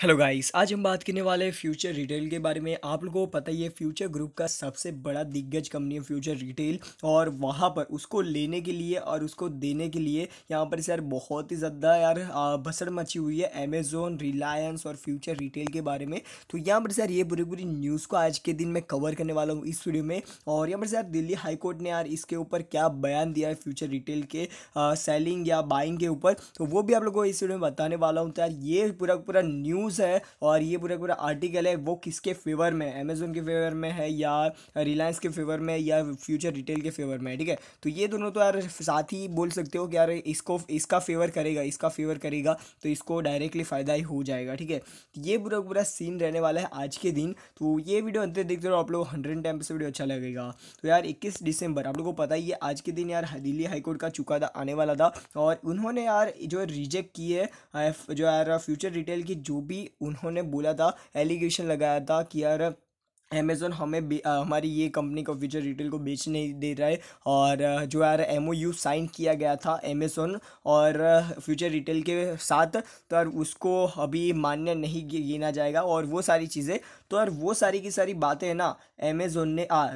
hello guys आज हम बात करने वाले हैं फ्यूचर रिटेल के बारे में आप लोगों को पता ही है फ्यूचर ग्रुप का सबसे बड़ा दिग्गज कंपनी है फ्यूचर रिटेल और वहाँ पर उसको लेने के लिए और उसको देने के लिए यहाँ पर सर बहुत ही ज़्यादा यार भसड़ मची हुई है अमेजोन रिलायंस और फ्यूचर रिटेल के बारे में तो यहाँ पर सर ये बुरी बुरी न्यूज़ को आज के दिन मैं कवर करने वाला हूँ इस वीडियो में और यहाँ पर सर दिल्ली हाईकोर्ट ने यार इसके ऊपर क्या बयान दिया है फ्यूचर रिटेल के सेलिंग या बाइंग के ऊपर तो वो भी आप लोगों को इस वीडियो में बताने वाला हूँ तो यार ये पूरा पूरा न्यूज़ न्यूज़ है और ये पूरा पूरा आर्टिकल है वो किसके फेवर में है अमेजोन के फेवर में है या रिलायंस के फेवर में या फ्यूचर रिटेल के फेवर में है ठीक है तो ये दोनों तो यार साथ ही बोल सकते हो कि यार इसको इसका फेवर करेगा इसका फेवर करेगा तो इसको डायरेक्टली फ़ायदा ही हो जाएगा ठीक है तो ये पूरा पूरा सीन रहने वाला है आज के दिन तो ये वीडियो अंतर देखते रहो आप लोग हंड्रेड टाइम से वीडियो अच्छा लगेगा तो यार इक्कीस दिसंबर आप लोग को पता ही है आज के दिन यार दिल्ली हाईकोर्ट का चुका था आने वाला था और उन्होंने यार जो रिजेक्ट किए जो यार फ्यूचर रिटेल की जो भी भी उन्होंने बोला था एलिगेशन लगाया था कि यार अमेज़ोन हमें आ, हमारी ये कंपनी का फ्यूचर रिटेल को बेच नहीं दे रहा है और जो यार एम यू साइन किया गया था अमेज़ोन और फ्यूचर रिटेल के साथ तो यार उसको अभी मान्य नहीं गिना जाएगा और वो सारी चीज़ें तो यार वो सारी की सारी बातें हैं ना अमेज़ोन ने आ,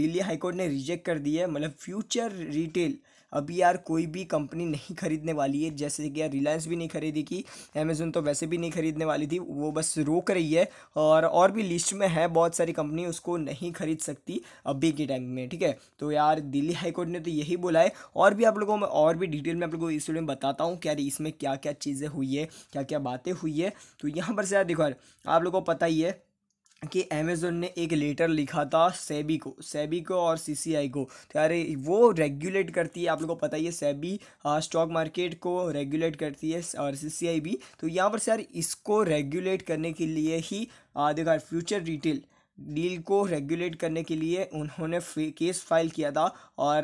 दिल्ली हाईकोर्ट ने रिजेक्ट कर दी है मतलब फ्यूचर रिटेल अभी यार कोई भी कंपनी नहीं खरीदने वाली है जैसे कि यार रिलायंस भी नहीं खरीदी की अमेजोन तो वैसे भी नहीं खरीदने वाली थी वो बस रोक रही है और और भी लिस्ट में है बहुत सारी कंपनी उसको नहीं खरीद सकती अभी के टाइम में ठीक है तो यार दिल्ली हाईकोर्ट ने तो यही बोला है और भी आप लोगों में और भी डिटेल में आप लोगों को इस वीडियो में बताता हूँ कि यार इसमें क्या क्या चीज़ें हुई है क्या क्या बातें हुई है तो यहाँ पर से यार देखो यार आप लोगों को पता ही है कि अमेज़ोन ने एक लेटर लिखा था सेबी को सेबी को और सीसीआई को तो यार वो रेगुलेट करती है आप लोगों को पता ही है सेबी स्टॉक मार्केट को रेगुलेट करती है और सीसीआई भी तो यहाँ पर सर इसको रेगुलेट करने के लिए ही देखो फ्यूचर रिटेल डील को रेगुलेट करने के लिए उन्होंने केस फाइल किया था और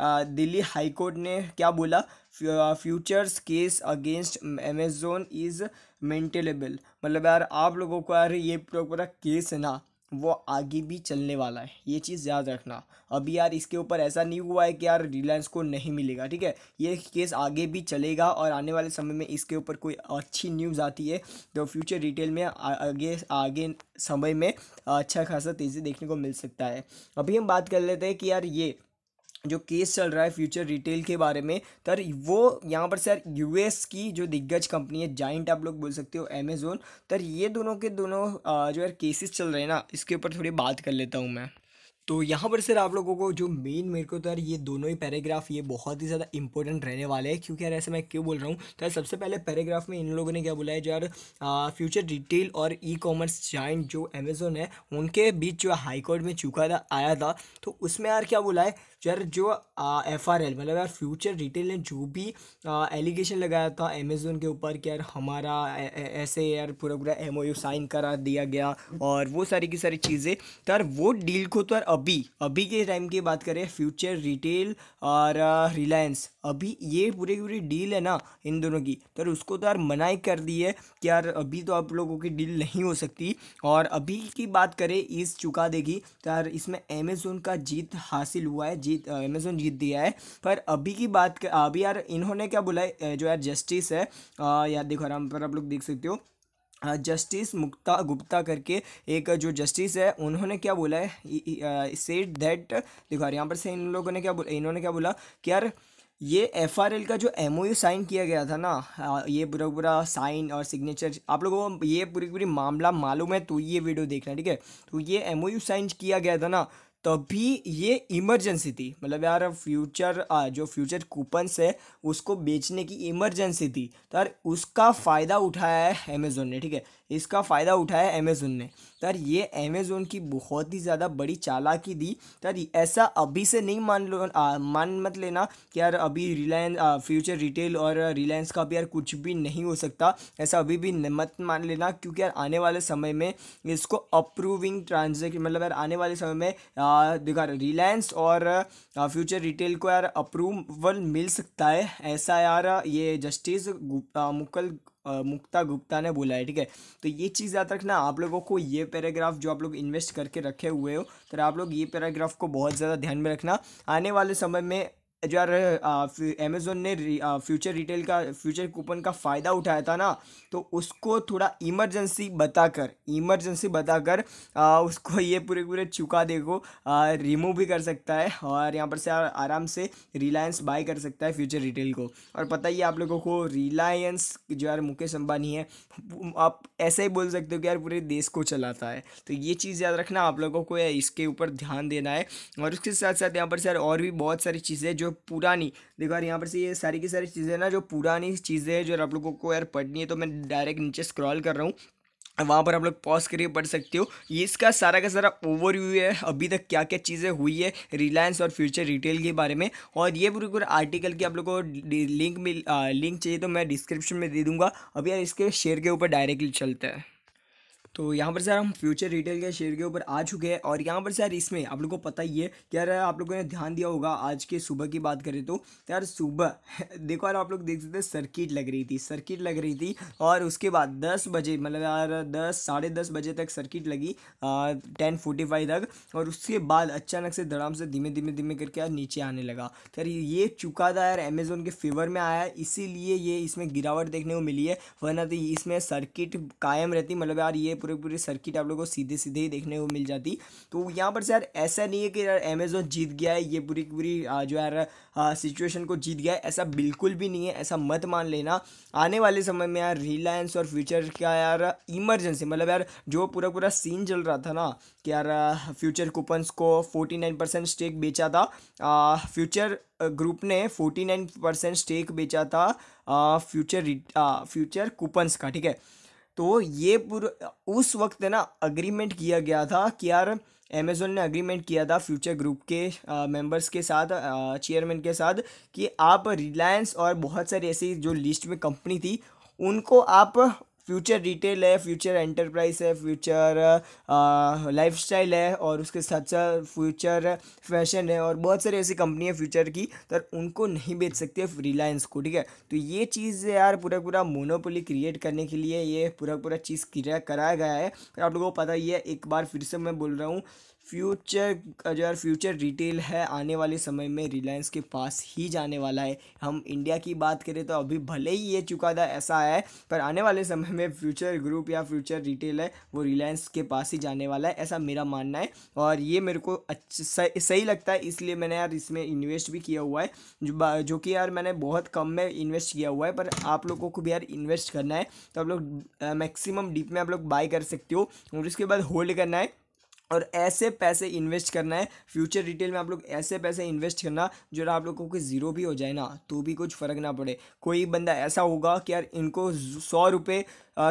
दिल्ली हाई कोर्ट ने क्या बोला Future's case against Amazon is maintainable मतलब यार आप लोगों को यार ये पूरा केस है ना वो आगे भी चलने वाला है ये चीज़ याद रखना अभी यार इसके ऊपर ऐसा नहीं हुआ है कि यार रिलायंस को नहीं मिलेगा ठीक है ये केस आगे भी चलेगा और आने वाले समय में इसके ऊपर कोई अच्छी न्यूज़ आती है तो फ्यूचर रिटेल में आगे आगे समय में अच्छा खासा तेज़ी देखने को मिल सकता है अभी हम बात कर लेते हैं कि यार ये जो केस चल रहा है फ्यूचर रिटेल के बारे में तर वो यहाँ पर सर यूएस की जो दिग्गज कंपनी है जाइंट आप लोग बोल सकते हो अमेजोन तर ये दोनों के दोनों जो यार केसेस चल रहे हैं ना इसके ऊपर थोड़ी बात कर लेता हूँ मैं तो यहाँ पर सर आप लोगों को जो मेन मेरे को तो यार ये दोनों ही पैराग्राफ ये बहुत ही ज़्यादा इंपॉर्टेंट रहने वाले हैं क्योंकि यार ऐसे मैं क्यों बोल रहा हूँ तो यार सबसे पहले पैराग्राफ में इन लोगों ने क्या बोला है जो यार फ्यूचर रिटेल और ई कॉमर्स जॉइंट जो अमेजोन है उनके बीच जो हाईकोर्ट में चुका था आया था तो उसमें यार क्या बोला है यार जो एफ आर एल मतलब यार फ्यूचर रिटेल ने जो भी एलिगेशन लगाया था अमेजोन के ऊपर कि यार हमारा ऐसे यार पूरा पूरा एम ओ यू साइन करा दिया गया और वो सारी की सारी चीज़ें तो यार वो डील को तो यार अभी अभी के टाइम की बात करें फ्यूचर रिटेल और रिलायंस अभी ये पूरी पूरी डील है ना इन दोनों की तो यार उसको तो यार मनाई कर दी है कि यार अभी तो आप लोगों की डील नहीं हो सकती और अभी की बात करें इस चुका देगी तो यार इसमें अमेजोन का जीत हासिल हुआ है जीत अमेजोन जीत दिया है पर अभी की बात कर, अभी यार इन्होंने क्या बोला जो यार जस्टिस है यार देखो आराम पर आप लोग देख सकते हो जस्टिस मुक्ता गुप्ता करके एक जो जस्टिस है उन्होंने क्या बोला है सेट दैट देखो यार यहाँ पर से इन लोगों ने क्या बोला इन्होंने क्या बोला कि यार ये एफ आर एल का जो एम ओ यू साइन किया गया था ना ये पूरा पूरा साइन और सिग्नेचर आप लोगों को ये पूरी पूरी मामला मालूम है तो ये वीडियो देखना ठीक है तो ये एम ओ यू साइन किया गया था ना तो अभी ये इमरजेंसी थी मतलब यार फ्यूचर जो फ्यूचर कूपन्स है उसको बेचने की इमरजेंसी थी तो यार उसका फ़ायदा उठाया है अमेजोन ने ठीक है इसका फ़ायदा उठाया अमेज़ोन ने तर ये अमेज़ोन की बहुत ही ज़्यादा बड़ी चालाकी दी तर ऐसा अभी से नहीं मान लो आ, मान मत लेना कि यार अभी रिलायंस फ्यूचर रिटेल और रिलायंस का भी यार कुछ भी नहीं हो सकता ऐसा अभी भी मत मान लेना क्योंकि यार आने वाले समय में इसको अप्रूविंग ट्रांजेक्शन मतलब यार आने वाले समय में देखा रिलायंस और फ्यूचर रिटेल को यार अप्रूवल मिल सकता है ऐसा यार ये जस्टिस मुकल मुक्ता गुप्ता ने बोला है ठीक है तो ये चीज़ याद रखना आप लोगों को ये पैराग्राफ जो आप लोग इन्वेस्ट करके रखे हुए हो तो आप लोग ये पैराग्राफ को बहुत ज़्यादा ध्यान में रखना आने वाले समय में जर अमेज़ोन ने फ्यूचर रिटेल का फ्यूचर कूपन का फ़ायदा उठाया था ना तो उसको थोड़ा इमरजेंसी बताकर इमरजेंसी बताकर उसको ये पूरे पूरे चुका देखो रिमूव भी कर सकता है और यहाँ पर से आराम से रिलायंस बाय कर सकता है फ्यूचर रिटेल को और पता ही आप लोगों को रिलायंस जो यार मुकेश अम्बानी है आप ऐसे ही बोल सकते हो कि यार पूरे देश को चलाता है तो ये चीज़ याद रखना आप लोगों को इसके ऊपर ध्यान देना है और उसके साथ साथ यहाँ पर सर और भी बहुत सारी चीज़ें जो जो पुरानी देखो यार यहाँ पर से ये सारी की सारी चीज़ें ना जो पुरानी चीज़ें हैं जो आप लोगों को यार पढ़नी है तो मैं डायरेक्ट नीचे स्क्रॉल कर रहा हूँ वहाँ पर आप लोग पॉज करके पढ़ सकते हो ये इसका सारा का सारा ओवरव्यू है अभी तक क्या क्या चीज़ें हुई है रिलायंस और फ्यूचर रिटेल के बारे में और ये पूरी पूरे आर्टिकल की आप लोग को लिंक मिल आ, लिंक चाहिए तो मैं डिस्क्रिप्शन में दे दूँगा अभी यार इसके शेयर के ऊपर डायरेक्टली चलता है तो यहाँ पर सर हम फ्यूचर रिटेल के शेयर के ऊपर आ चुके हैं और यहाँ पर सर इसमें आप लोग को पता ही है कि यार आप लोगों ने ध्यान दिया होगा आज के सुबह की बात करें तो यार सुबह देखो यार आप लोग देख सकते सर्किट लग रही थी सर्किट लग रही थी और उसके बाद दस बजे मतलब यार दस साढ़े दस बजे तक सर्किट लगी टेन फोर्टी फाइव तक और उसके बाद अचानक से धड़ाम से धीमे धीमे धीमे करके यार नीचे आने लगा तो यार ये चुका था यार अमेजोन के फेवर में आया इसीलिए ये इसमें गिरावट देखने को मिली है वरना तो इसमें सर्किट कायम रहती मतलब यार ये पूरे पूरे सर्किट आप लोगों को सीधे सीधे ही देखने को मिल जाती तो यहाँ पर सर ऐसा नहीं है कि यार अमेजोन जीत गया है ये पूरी पूरी जो यार सिचुएशन को जीत गया है ऐसा बिल्कुल भी नहीं है ऐसा मत मान लेना आने वाले समय में यार रिलायंस और फ्यूचर का यार इमरजेंसी मतलब यार जो पूरा पूरा सीन चल रहा था ना कि यार फ्यूचर कूपन्स को फोर्टी परसेंट स्टेक बेचा था फ्यूचर ग्रुप ने 49 परसेंट स्टेक बेचा था आ, फ्यूचर आ, फ्यूचर कूपन्स का ठीक है तो ये पूरा उस वक्त ना अग्रीमेंट किया गया था कि यार अमेज़ोन ने अग्रीमेंट किया था फ्यूचर ग्रुप के मेंबर्स के साथ चेयरमैन के साथ कि आप रिलायंस और बहुत सारी ऐसी जो लिस्ट में कंपनी थी उनको आप फ्यूचर रिटेल है फ्यूचर एंटरप्राइज है फ्यूचर स्टाइल है और उसके साथ साथ फ्यूचर फैशन है और बहुत सारी ऐसी कंपनी है फ्यूचर की तो उनको नहीं बेच सकते रिलायंस को ठीक है तो ये चीज़ यार पूरा पूरा मोनोपोली क्रिएट करने के लिए ये पूरा पूरा चीज़ क्रिया कराया गया है तो आप लोगों को पता ही है एक बार फिर से मैं बोल रहा हूँ फ्यूचर जो यार फ्यूचर रिटेल है आने वाले समय में रिलायंस के पास ही जाने वाला है हम इंडिया की बात करें तो अभी भले ही ये चुकादा ऐसा है पर आने वाले समय में फ्यूचर ग्रुप या फ्यूचर रिटेल है वो रिलायंस के पास ही जाने वाला है ऐसा मेरा मानना है और ये मेरे को अच्छा सही, सही लगता है इसलिए मैंने यार इसमें इन्वेस्ट भी किया हुआ है जो, जो कि यार मैंने बहुत कम में इन्वेस्ट किया हुआ है पर आप लोगों को भी यार इन्वेस्ट करना है तो आप लोग मैक्सिमम डीप में आप लोग बाय कर सकते हो और उसके बाद होल्ड करना है और ऐसे पैसे इन्वेस्ट करना है फ्यूचर रिटेल में आप लोग ऐसे पैसे इन्वेस्ट करना जो आप लोगों को ज़ीरो भी हो जाए ना तो भी कुछ फ़र्क ना पड़े कोई बंदा ऐसा होगा कि यार इनको सौ रुपये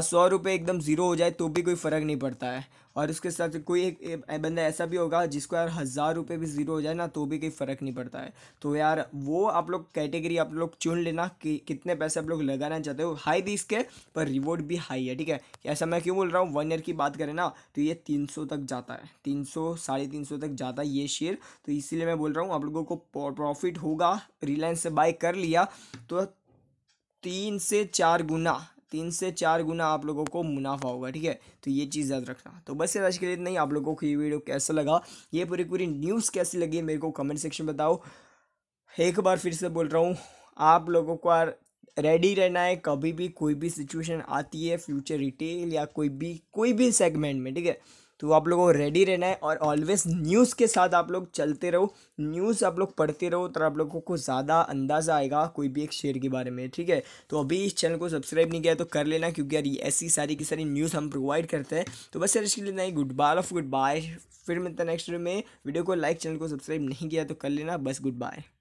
सौ रुपये एकदम ज़ीरो हो जाए तो भी कोई फ़र्क नहीं पड़ता है और उसके साथ कोई एक, बंदा ऐसा भी होगा जिसको यार हज़ार रुपये भी ज़ीरो हो जाए ना तो भी कोई फ़र्क नहीं पड़ता है तो यार वो आप लोग कैटेगरी आप लोग चुन लेना कि कितने पैसे आप लोग लगाना चाहते हो हाई रिस्क इसके पर रिवॉर्ड भी हाई है ठीक है ऐसा मैं क्यों बोल रहा हूँ वन ईयर की बात करें ना तो ये तीन सौ तक जाता है तीन सौ साढ़े तीन सौ तक जाता है ये शेयर तो इसीलिए मैं बोल रहा हूँ आप लोगों को प्रॉफिट होगा रिलायंस से बाय कर लिया तो तीन से चार गुना तीन से चार गुना आप लोगों को मुनाफा होगा ठीक है तो ये चीज़ याद रखना तो बस आज के लिए नहीं आप लोगों को ये वीडियो कैसा लगा ये पूरी पूरी न्यूज़ कैसी लगी मेरे को कमेंट सेक्शन बताओ एक बार फिर से बोल रहा हूँ आप लोगों को रेडी रहना है कभी भी कोई भी सिचुएशन आती है फ्यूचर रिटेल या कोई भी कोई भी सेगमेंट में ठीक है तो आप लोगों को रेडी रहना है और ऑलवेज न्यूज़ के साथ आप लोग चलते रहो न्यूज़ आप लोग पढ़ते रहो तो आप लोगों को ज़्यादा अंदाज़ा आएगा कोई भी एक शेयर के बारे में ठीक है तो अभी इस चैनल को सब्सक्राइब नहीं किया तो कर लेना क्योंकि यार ऐसी सारी की सारी न्यूज़ हम प्रोवाइड करते हैं तो बस यार इसके लिए नहीं good bye off good bye फिर मिलता नेक्स्ट वीडियो में वीडियो को लाइक चैनल को सब्सक्राइब नहीं किया तो कर लेना बस गुड बाय